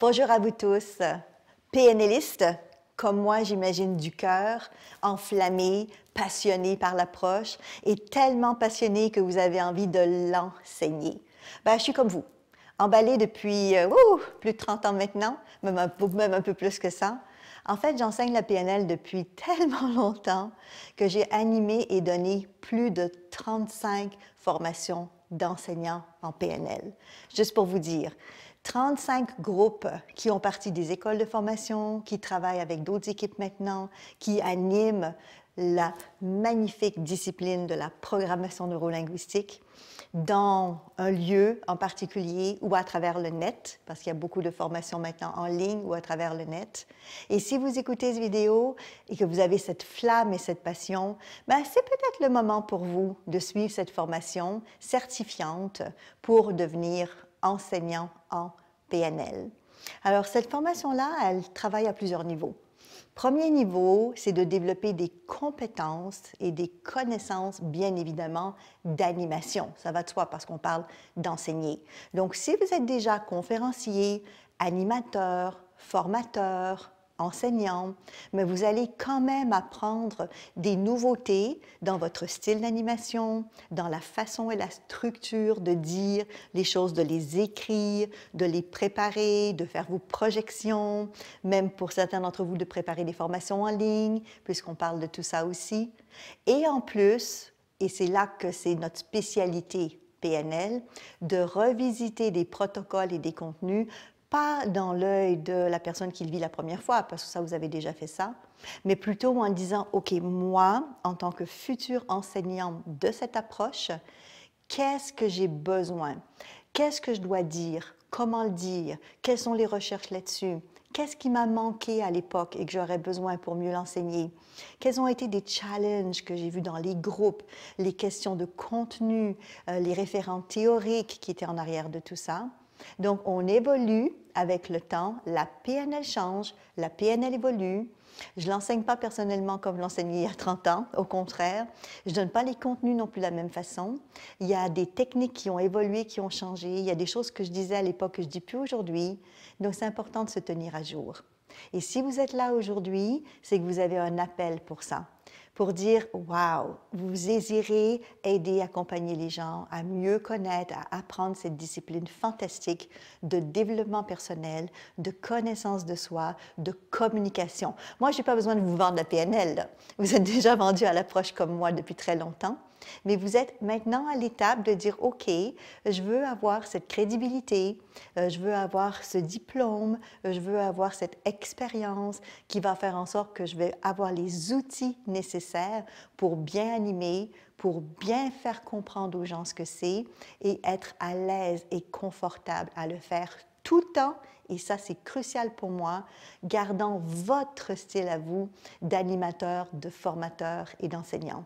Bonjour à vous tous. PNListe, comme moi, j'imagine du cœur, enflammé, passionné par l'approche et tellement passionné que vous avez envie de l'enseigner. Ben, je suis comme vous, emballée depuis euh, plus de 30 ans maintenant, même même un peu plus que ça. En fait, j'enseigne la PNL depuis tellement longtemps que j'ai animé et donné plus de 35 formations d'enseignants en PNL. Juste pour vous dire, 35 groupes qui ont parti des écoles de formation, qui travaillent avec d'autres équipes maintenant, qui animent la magnifique discipline de la programmation neurolinguistique dans un lieu en particulier ou à travers le net, parce qu'il y a beaucoup de formations maintenant en ligne ou à travers le net. Et si vous écoutez cette vidéo et que vous avez cette flamme et cette passion, ben c'est peut-être le moment pour vous de suivre cette formation certifiante pour devenir enseignant en PNL. Alors, cette formation-là, elle travaille à plusieurs niveaux. Premier niveau, c'est de développer des compétences et des connaissances, bien évidemment, d'animation. Ça va de soi parce qu'on parle d'enseigner. Donc, si vous êtes déjà conférencier, animateur, formateur, enseignants, mais vous allez quand même apprendre des nouveautés dans votre style d'animation, dans la façon et la structure de dire les choses, de les écrire, de les préparer, de faire vos projections, même pour certains d'entre vous de préparer des formations en ligne, puisqu'on parle de tout ça aussi. Et en plus, et c'est là que c'est notre spécialité PNL, de revisiter des protocoles et des contenus pas dans l'œil de la personne qui le vit la première fois, parce que ça, vous avez déjà fait ça, mais plutôt en disant, OK, moi, en tant que futur enseignant de cette approche, qu'est-ce que j'ai besoin Qu'est-ce que je dois dire Comment le dire Quelles sont les recherches là-dessus Qu'est-ce qui m'a manqué à l'époque et que j'aurais besoin pour mieux l'enseigner Quels ont été des challenges que j'ai vus dans les groupes Les questions de contenu, euh, les référents théoriques qui étaient en arrière de tout ça donc, on évolue avec le temps, la PNL change, la PNL évolue. Je ne l'enseigne pas personnellement comme je l'enseignais il y a 30 ans, au contraire. Je ne donne pas les contenus non plus de la même façon. Il y a des techniques qui ont évolué, qui ont changé. Il y a des choses que je disais à l'époque que je ne dis plus aujourd'hui. Donc c'est important de se tenir à jour. Et si vous êtes là aujourd'hui, c'est que vous avez un appel pour ça pour dire Waouh, vous désirez aider, accompagner les gens à mieux connaître, à apprendre cette discipline fantastique de développement personnel, de connaissance de soi, de communication. Moi, je n'ai pas besoin de vous vendre la PNL. Vous êtes déjà vendu à l'approche comme moi depuis très longtemps. Mais vous êtes maintenant à l'étape de dire, OK, je veux avoir cette crédibilité, euh, je veux avoir ce diplôme, euh, je veux avoir cette expérience qui va faire en sorte que je vais avoir les outils nécessaires pour bien animer, pour bien faire comprendre aux gens ce que c'est et être à l'aise et confortable à le faire tout le temps. Et ça, c'est crucial pour moi, gardant votre style à vous d'animateur, de formateur et d'enseignant.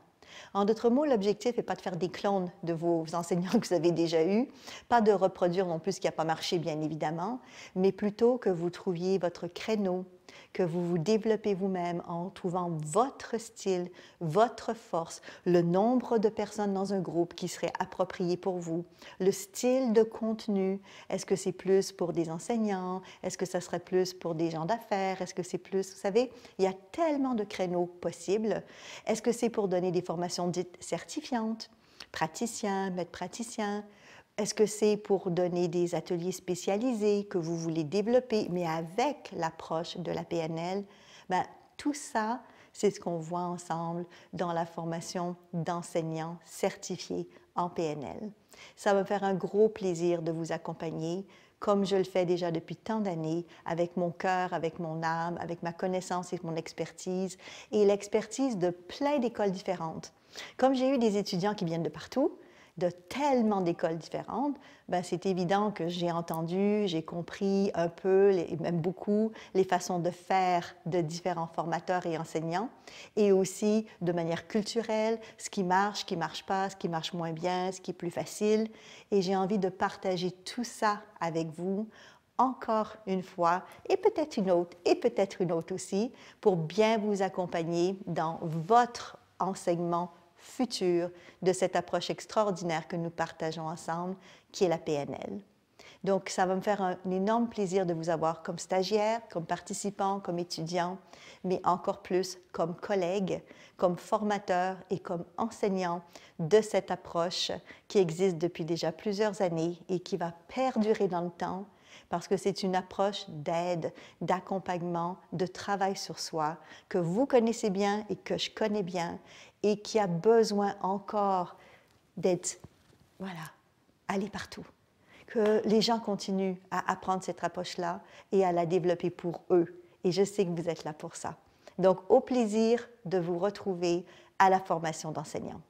En d'autres mots, l'objectif n'est pas de faire des clones de vos enseignants que vous avez déjà eus, pas de reproduire non plus ce qui n'a pas marché, bien évidemment, mais plutôt que vous trouviez votre créneau, que vous vous développez vous-même en trouvant votre style, votre force, le nombre de personnes dans un groupe qui serait approprié pour vous, le style de contenu. Est-ce que c'est plus pour des enseignants? Est-ce que ça serait plus pour des gens d'affaires? Est-ce que c'est plus, vous savez, il y a tellement de créneaux possibles. Est-ce que c'est pour donner des formations dites certifiantes? praticiens »,« maîtres praticiens »? Est-ce que c'est pour donner des ateliers spécialisés que vous voulez développer, mais avec l'approche de la PNL? Ben, tout ça, c'est ce qu'on voit ensemble dans la formation d'enseignants certifiés en PNL. Ça va me faire un gros plaisir de vous accompagner, comme je le fais déjà depuis tant d'années, avec mon cœur, avec mon âme, avec ma connaissance et mon expertise, et l'expertise de plein d'écoles différentes. Comme j'ai eu des étudiants qui viennent de partout, de tellement d'écoles différentes, ben c'est évident que j'ai entendu, j'ai compris un peu, et même beaucoup, les façons de faire de différents formateurs et enseignants, et aussi de manière culturelle, ce qui marche, ce qui marche pas, ce qui marche moins bien, ce qui est plus facile. Et j'ai envie de partager tout ça avec vous encore une fois, et peut-être une autre, et peut-être une autre aussi, pour bien vous accompagner dans votre enseignement future de cette approche extraordinaire que nous partageons ensemble, qui est la PNL. Donc, ça va me faire un, énorme plaisir de vous avoir comme stagiaire, comme participant, comme étudiant, mais encore plus comme collègue, comme formateur et comme enseignant de cette approche qui existe depuis déjà plusieurs années et qui va perdurer dans le temps parce que c'est une approche d'aide, d'accompagnement, de travail sur soi que vous connaissez bien et que je connais bien et qui a besoin encore d'être, voilà, aller partout. Que les gens continuent à apprendre cette approche-là et à la développer pour eux. Et je sais que vous êtes là pour ça. Donc, au plaisir de vous retrouver à la formation d'enseignants.